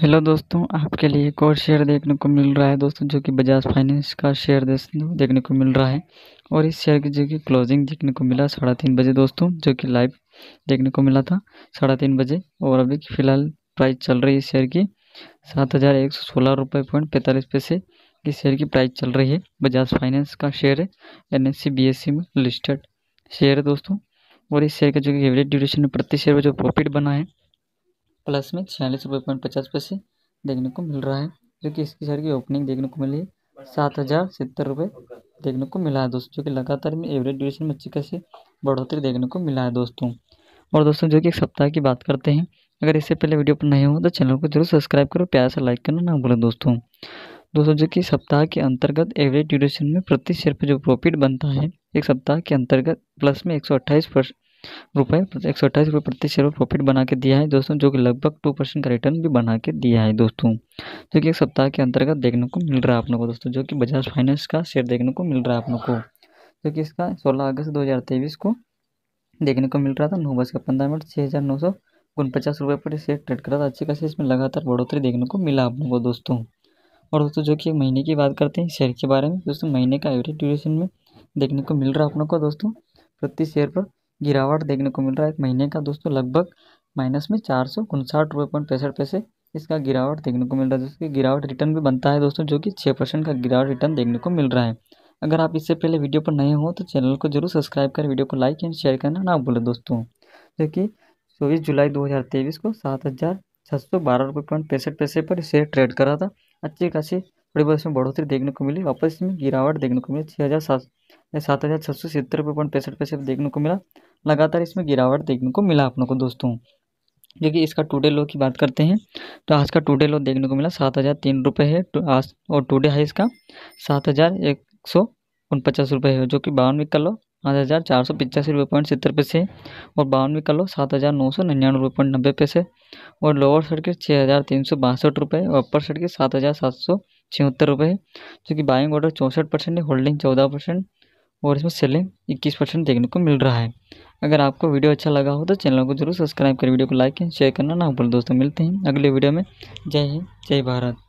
hello दोस्तों आपके लिए एक और शेयर देखने को मिल रहा है दोस्तों जो कि बजाज फाइनेंस का शेयर देखने को मिल रहा है और इस शेयर की जो कि क्लोजिंग देखने को मिला साढ़े तीन बजे दोस्तों जो कि लाइव देखने को मिला था साढ़े तीन बजे और अभी फ़िलहाल प्राइस चल रही है इस शेयर की सात हज़ार एक सौ सोलह रुपये पॉइंट पैंतालीस पैसे इस शेयर की प्राइस चल रही है बजाज फाइनेंस का शेयर है N S C C B S में लिस्टेड शेयर है दोस्तों और इस शेयर का जो कि एवरेज ड्यूरेशन में प्रति शेयर में जो प्रॉफिट बना है प्लस में छियालीस रुपये पॉइंट पचास पैसे देखने को मिल रहा है जो कि इसकी शेयर की ओपनिंग देखने को मिली है सात हज़ार सत्तर रुपये देखने को मिला है दोस्तों जो कि लगातार में एवरेज ड्यूरेशन में अच्छी खासी बढ़ोतरी देखने को मिला है दोस्तों और दोस्तों जो कि एक सप्ताह की बात करते हैं अगर इससे पहले वीडियो पर नहीं हो तो चैनल को जरूर सब्सक्राइब करो प्यार से लाइक करना ना भूलें दोस्तों दोस्तों जो कि सप्ताह के अंतर्गत एवरेज ड्यूरेशन में प्रति शेयर पर जो प्रॉफिट बनता है एक सप्ताह के अंतर्गत प्लस में एक सौ अट्ठाईस परसेंट रुपये एक सौ अट्ठाईस रुपये प्रति शेयर प्रॉफिट बना के दिया है दोस्तों जो कि लगभग टू परसेंट का रिटर्न भी बना के दिया है दोस्तों जो कि एक सप्ताह के अंतर्गत देखने को मिल रहा है आप लोगों को दोस्तों जो कि बजाज फाइनेंस का शेयर देखने को मिल रहा है आप लोग को जो कि इसका सोलह अगस्त दो हज़ार तेईस को देखने को मिल रहा था नौ बज का पंद्रह मिनट छः हज़ार नौ सौ उनपचास रुपये पर शेयर ट्रेड करा था अच्छी खासी इसमें लगातार बढ़ोतरी देखने को मिला आप लोग को दोस्तों और दोस्तों जो कि महीने की बात करते हैं शेयर के बारे में दोस्तों महीने का एवरेज ड्यूरेशन में देखने को मिल रहा है आप लोग को दोस्तों प्रति शेयर पर गिरावट देखने को मिल रहा है एक महीने का दोस्तों लगभग माइनस में चार सौ उनसाठ रुपये पॉइंट पैंसठ पैसे इसका गिरावट देखने को मिल रहा है जिसकी गिरावट रिटर्न भी बनता है दोस्तों जो कि छः परसेंट का गिरावट रिटर्न देखने को मिल रहा है अगर आप इससे पहले वीडियो पर नए हो तो चैनल को जरूर सब्सक्राइब करें वीडियो को लाइक एंड शेयर करना ना भूलें दोस्तों जो कि चौबीस जुलाई दो हज़ार तेईस को सात हज़ार छः सौ बारह रुपये पॉइंट पैंसठ पैसे पर इसे ट्रेड करा था अच्छी खासी थोड़ी बहुत इसमें बढ़ोतरी देखने को मिली वापस इसमें गिरावट देखने को मिली छः हज़ार सात सात हज़ार छः सौ सत्तर रुपये पॉइंट पैंसठ पैसे देखने को मिला लगातार इसमें गिरावट देखने को मिला अपनों को दोस्तों देखिए इसका टूडे लो की बात करते हैं तो आज का टूडे लो देखने को मिला सात हज़ार तीन रुपये है तो आज और टूडे हाई इसका सात हज़ार एक सौ उनपचास रुपये है जो कि बावन का लो आठ हज़ार चार सौ पिचासी रुपये पॉइंट सत्तर पैसे और बावन का लो सात हज़ार नौ सौ निन्यानवे रुपये पॉइंट नब्बे पैसे और लोअर साइड के छः हज़ार तीन सौ बासठ रुपये और अपर साइड के सात हज़ार सात सौ छिहत्तर रुपये है जो कि बाइंग ऑर्डर चौंसठ परसेंट है होल्डिंग चौदह परसेंट और इसमें सेलिंग इक्कीस परसेंट देखने को मिल रहा है अगर आपको वीडियो अच्छा लगा हो तो चैनल को जरूर सब्सक्राइब कर वीडियो को लाइक एंड शेयर करना ना भूल दोस्तों मिलते हैं अगले वीडियो में जय हिंद जय भारत